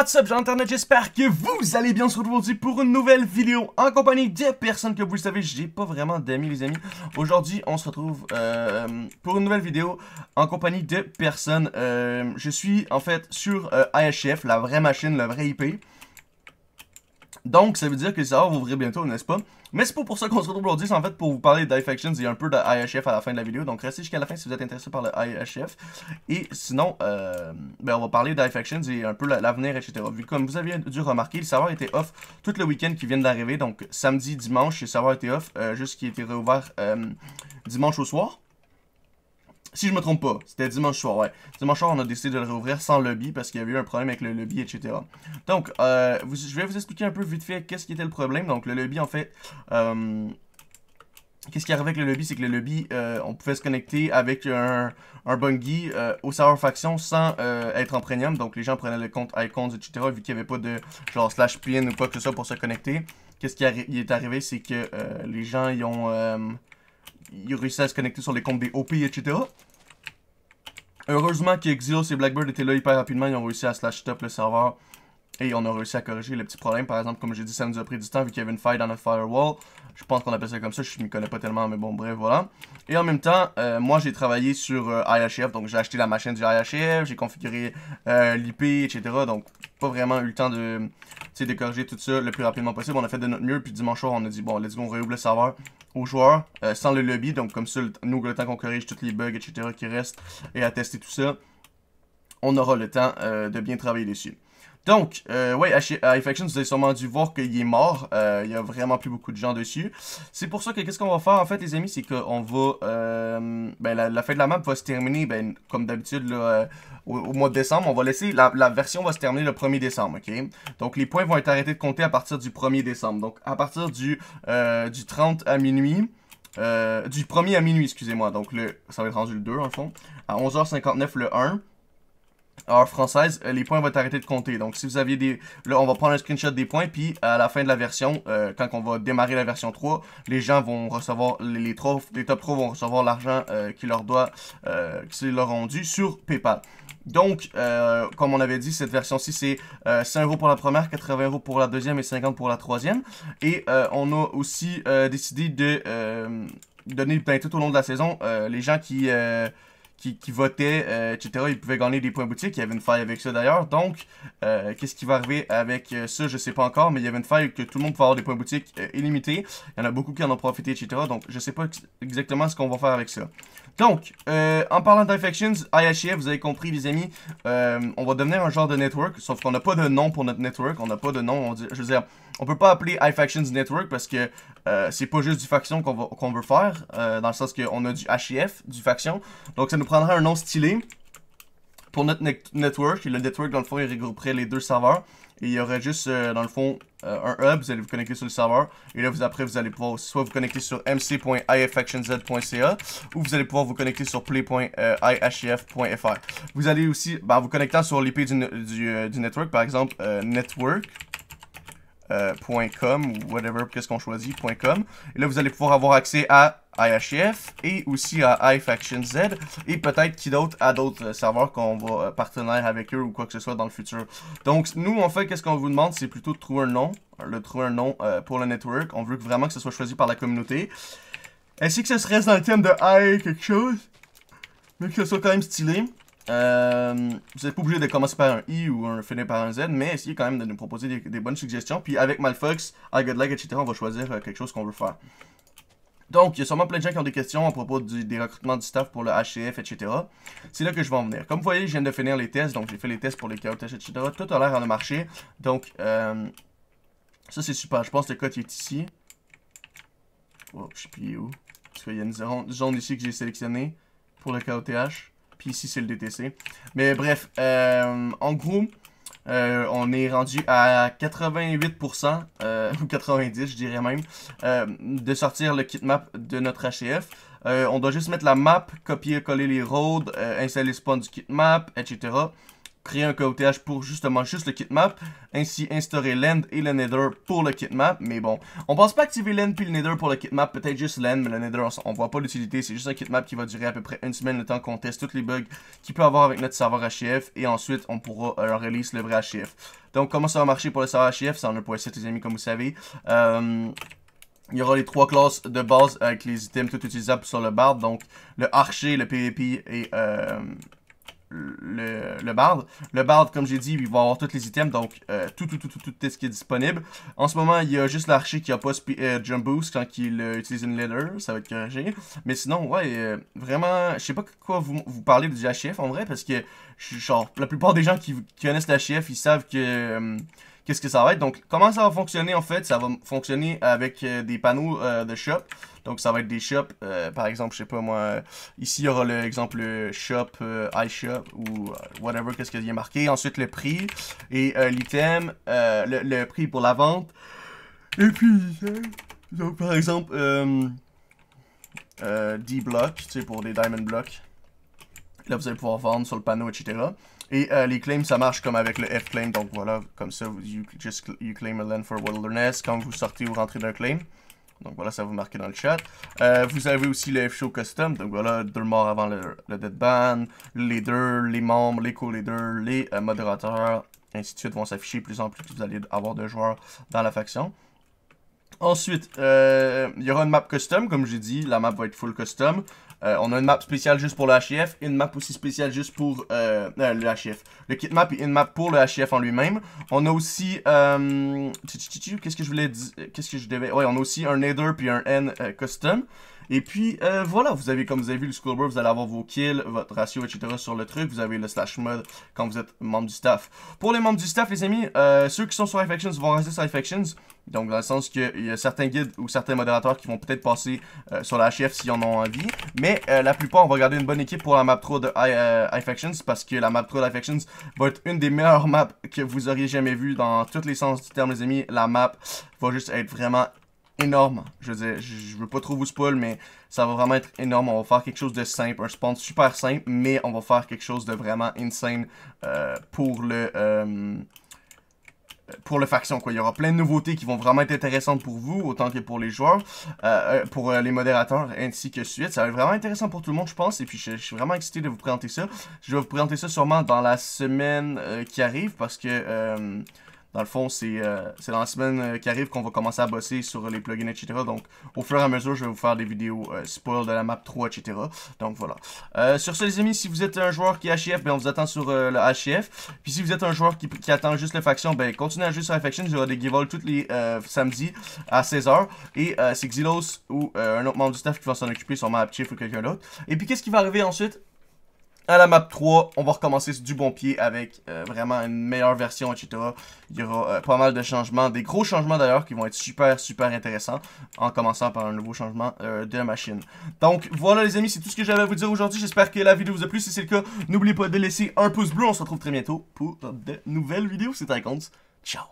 What's up, j'espère que vous allez bien On se retrouve aujourd'hui pour une nouvelle vidéo en compagnie de personnes que vous le savez, j'ai pas vraiment d'amis les amis. Aujourd'hui, on se retrouve euh, pour une nouvelle vidéo en compagnie de personnes. Euh, je suis en fait sur euh, IHF, la vraie machine, la vraie IP. Donc, ça veut dire que le serveur vont ouvrir bientôt, n'est-ce pas? Mais c'est pas pour ça qu'on se retrouve aujourd'hui, c'est en fait pour vous parler d'iFactions et un peu de IHF à la fin de la vidéo. Donc, restez jusqu'à la fin si vous êtes intéressé par le IHF. Et sinon, euh, ben, on va parler d'iFactions et un peu l'avenir, etc. Vu comme vous avez dû remarquer, le serveur était off tout le week-end qui vient d'arriver. Donc, samedi, dimanche, le serveur était off, euh, juste qu'il était euh, dimanche au soir. Si je me trompe pas, c'était dimanche soir, ouais. Dimanche soir, on a décidé de le réouvrir sans lobby parce qu'il y avait eu un problème avec le lobby, etc. Donc, euh, je vais vous expliquer un peu vite fait qu'est-ce qui était le problème. Donc, le lobby, en fait... Euh, qu'est-ce qui arrivait avec le lobby, c'est que le lobby, euh, on pouvait se connecter avec un, bungie au serveur faction sans être en premium. Donc les gens prenaient le compte icons, etc. vu qu'il n'y avait pas de genre slash pin ou quoi que ce pour se connecter. Qu'est-ce qui est arrivé, c'est que les gens, y ont ils réussi à se connecter sur les comptes des OP, etc. Heureusement qu'Exil et Blackbird étaient là hyper rapidement. Ils ont réussi à slash top le serveur. Et on a réussi à corriger le petit problème. Par exemple, comme j'ai dit, ça nous a pris du temps vu qu'il y avait une faille dans notre firewall. Je pense qu'on appelle ça comme ça, je ne connais pas tellement, mais bon, bref, voilà. Et en même temps, euh, moi j'ai travaillé sur euh, IHF, donc j'ai acheté la machine du IHF, j'ai configuré euh, l'IP, etc. Donc, pas vraiment eu le temps de, de corriger tout ça le plus rapidement possible. On a fait de notre mieux, puis dimanche soir, on a dit, bon, let's go, on réouvre le serveur aux joueurs sans le lobby. Donc, comme ça, nous, le temps qu'on corrige tous les bugs, etc. qui restent et à tester tout ça on aura le temps euh, de bien travailler dessus. Donc, euh, ouais, à euh, vous avez sûrement dû voir qu'il est mort. Euh, il y a vraiment plus beaucoup de gens dessus. C'est pour ça que qu'est-ce qu'on va faire, en fait, les amis, c'est qu'on va... ben, la, fin de la map va se terminer, ben, comme d'habitude, au, mois de décembre. On va laisser... La, version va se terminer le 1er décembre, OK? Donc, les points vont être arrêtés de compter à partir du 1er décembre. Donc, à partir du, du 30 à minuit... du 1er à minuit, excusez-moi. Donc, le, ça va être rendu le 2, en fond. À 11h59, le 1 alors française, euh, les points vont arrêter de compter. Donc, si vous aviez des... Là, on va prendre un screenshot des points, puis à la fin de la version, euh, quand on va démarrer la version 3, les gens vont recevoir... Les, trophes, les top 3 vont recevoir l'argent euh, qui leur doit... qui leur ont dû sur PayPal. Donc, comme on avait dit, cette version-ci, c'est euh, 100 euros pour la première, 80 euros pour la deuxième et 50 pour la troisième. Et on a aussi décidé de donner ben, tout au long de la saison les gens qui qui, qui votaient, euh, etc. Ils pouvaient gagner des points boutiques. Il y avait une faille avec ça d'ailleurs. Donc, euh, qu'est-ce qui va arriver avec euh, ça Je sais pas encore, mais il y avait une faille que tout le monde pouvait avoir des points boutiques euh, illimités. Il y en a beaucoup qui en ont profité, etc. Donc, je sais pas exactement ce qu'on va faire avec ça. Donc, euh, en parlant d'Infections, IHF, e vous avez compris, les amis, on va devenir un genre de network, sauf qu'on n'a pas de nom pour notre network. On n'a pas de nom. je veux dire on peut pas appeler iFactions Network parce que ce euh, c'est pas juste du faction qu'on veut faire, euh, dans le sens qu'on a du HIF, du faction. Donc ça nous prendrait un nom stylé pour notre network. Et le network, dans le fond, il regrouperait les deux serveurs. Et il y aurait juste, euh, dans le fond, un hub. Vous allez vous connecter sur le serveur. Et là, vous, après, vous allez pouvoir soit vous connecter sur mc.ifactionz.ca ou vous allez pouvoir vous connecter sur play.ihif.fr. Vous allez aussi, ben, vous connectant sur l'IP du, du, network, par exemple, network. Euh, .com ou whatever, qu'est-ce qu'on choisit, .com. Et là, vous allez pouvoir avoir accès à IHF et aussi à iFactionZ Z et peut-être qui d'autre à d'autres euh, serveurs qu'on va euh, partenaire avec eux ou quoi que ce soit dans le futur. Donc nous en fait qu'est-ce qu'on vous demande c'est plutôt de trouver un nom, le trouver un nom pour le network. On veut vraiment que ce soit choisi par la communauté. est-ce que ce serait dans le thème de I quelque chose, mais que ce soit quand même stylé. Euh, vous n'êtes pas obligé de commencer par un I ou un finir par un Z, mais essayez quand même de nous proposer des, bonnes suggestions. Puis avec Malfox, I etc., on va choisir euh, quelque chose qu'on veut faire. Donc, il y a sûrement plein de gens qui ont des questions à propos du, des recrutements du staff pour le HCF, etc. C'est là que je vais en venir. Comme vous voyez, je viens de finir les tests, donc j'ai fait les tests pour le KOTH, etc. Tout a l'air à le marché. Donc, euh, ça c'est super. Je pense que le code est ici. Oh, je sais plus où. Parce qu'il y a une ici que j'ai sélectionnée pour le KOTH. Puis ici, c'est le DTC. Mais bref, euh, en gros, euh, on est rendu à 88%, euh, ou 90% je dirais même, de sortir le kit map de notre HF. on doit juste mettre la map, copier-coller les roads, installer spawn du kit kitmap, etc créer un KOTH pour justement juste le kitmap, ainsi instaurer l'end et le nether pour le kitmap, mais bon, on pense pas activer l'end puis le nether pour le kitmap, peut-être juste l'end, mais le nether on, voit pas l'utilité, c'est juste un kitmap qui va durer à peu près une semaine le temps qu'on teste tous les bugs qu'il peut avoir avec notre serveur HF, et ensuite on pourra euh, release le vrai HF. Donc comment ça va marcher pour le serveur HF, c'est en 1.7 les amis comme vous savez, euh, il y aura les trois classes de base avec les items tout utilisables sur le bar, donc le archer, le PvP et... Euh, le, le Bard. Le Bard, comme j'ai dit, il va avoir tous les items, donc euh, tout, tout, tout, tout, tout, ce qui est disponible. En ce moment, il y a juste l'archer qui a pas euh, Jump Boost quand il euh, utilise une leather ça va être corrigé. Mais sinon, ouais, vraiment, je sais pas quoi vous, vous parler du HF en vrai, parce que, genre, la plupart des gens qui connaissent l'HF ils savent que qu'est-ce que ça va être. Donc, comment ça va fonctionner en fait? Ça va fonctionner avec euh, des panneaux euh, de shop. Donc, ça va être des shops, euh, par exemple, je sais pas moi, ici, il y aura l'exemple shop, iShop ou whatever, qu'est-ce qu'il y a marqué. Ensuite, le prix et l'item, le, prix pour la vente. Et puis, donc, par exemple, D-Block, tu sais, pour des Diamond Blocks. Là, vous allez pouvoir vendre sur le panneau, etc. Et euh, les claims, ça marche comme avec le F-claim. Donc voilà, comme ça, you, just, claim a land for wilderness quand vous sortez ou rentrez d'un claim. Donc voilà, ça vous marque dans le chat. Euh, vous avez aussi le F-Show Custom. Donc voilà, deux morts avant le, le ban, les leader, les membres, les co-leaders, les euh, modérateurs, ainsi de suite, vont s'afficher plus en plus vous allez avoir de joueurs dans la faction. Ensuite, il y aura une map custom, comme j'ai dit, la map va être full custom. Euh, on a une map spéciale juste pour le HF, une map aussi spéciale juste pour euh, euh le HF. Le kit map et une map pour le HF en lui-même. On a aussi... Euh, qu'est-ce que je voulais dire Qu'est-ce que je devais... Ouais, on a aussi un nether puis un N custom. Et puis, euh, voilà, vous avez, comme vous avez vu, le scoreboard, vous allez avoir vos kills, votre ratio, etc. sur le truc. Vous avez le slash mode quand vous êtes membre du staff. Pour les membres du staff, les amis, euh, ceux qui sont sur Infections vont rester sur Infections. Donc, dans le sens qu'il y a certains guides ou certains modérateurs qui vont peut-être passer euh, sur la HF s'ils en ont envie. Mais la plupart, on va garder une bonne équipe pour la map 3 de I, Infections parce que la map 3 d'Infections va être une des meilleures maps que vous auriez jamais vu dans tous les sens du terme, les amis. La map va juste être vraiment énorme. Je veux dire, je, veux pas trop vous spoil, mais ça va vraiment être énorme. On va faire quelque chose de simple, un spawn super simple, mais on va faire quelque chose de vraiment insane euh, pour le... Euh, pour le faction il y aura plein de nouveautés qui vont vraiment être intéressantes pour vous, autant que pour les joueurs, euh, pour les modérateurs ainsi que suite, ça va être vraiment intéressant pour tout le monde je pense, et puis je suis vraiment excité de vous présenter ça je vais vous présenter ça sûrement dans la semaine qui arrive, parce que dans le fond, c'est euh, dans la semaine euh, qui arrive qu'on va commencer à bosser sur les plugins, etc. Donc, au fur et à mesure, je vais vous faire des vidéos euh, spoil de la map 3, etc. Donc, voilà. sur ce, les amis, si vous êtes un joueur qui est HF, ben, on vous attend sur le HF. Puis, si vous êtes un joueur qui, attend juste la faction, ben, continuez à jouer sur la faction. Il y aura des giveaways tous les samedis à 16h. Et c'est Xylos ou un autre membre du staff qui va s'en occuper, map Chief ou quelqu'un d'autre. Et puis, qu'est-ce qui va arriver ensuite à la map 3, on va recommencer du bon pied avec euh, vraiment une meilleure version, etc. Il y aura euh, pas mal de changements, des gros changements d'ailleurs qui vont être super, super intéressants, en commençant par un nouveau changement euh, de machine. Donc voilà les amis, c'est tout ce que j'avais à vous dire aujourd'hui. J'espère que la vidéo vous a plu. Si c'est le cas, n'oubliez pas de laisser un pouce bleu. On se retrouve très bientôt pour de nouvelles vidéos. C'était compte. Ciao